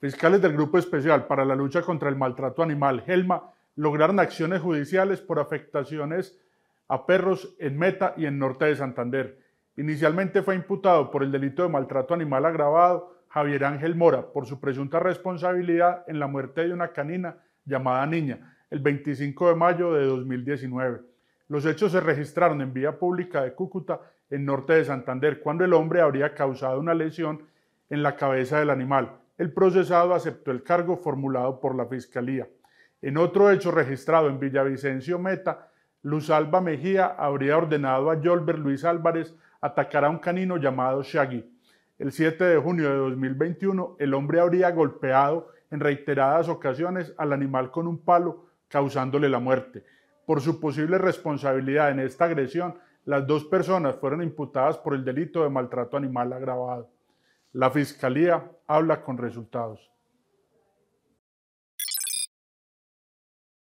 Fiscales del Grupo Especial para la Lucha contra el Maltrato Animal, GELMA, lograron acciones judiciales por afectaciones a perros en Meta y en Norte de Santander. Inicialmente fue imputado por el delito de maltrato animal agravado Javier Ángel Mora por su presunta responsabilidad en la muerte de una canina llamada Niña el 25 de mayo de 2019. Los hechos se registraron en vía pública de Cúcuta, en norte de Santander, cuando el hombre habría causado una lesión en la cabeza del animal, el procesado aceptó el cargo formulado por la Fiscalía. En otro hecho registrado en Villavicencio Meta, Luz Alba Mejía habría ordenado a Jolbert Luis Álvarez atacar a un canino llamado Shaggy. El 7 de junio de 2021, el hombre habría golpeado en reiteradas ocasiones al animal con un palo, causándole la muerte. Por su posible responsabilidad en esta agresión, las dos personas fueron imputadas por el delito de maltrato animal agravado. La fiscalía habla con resultados.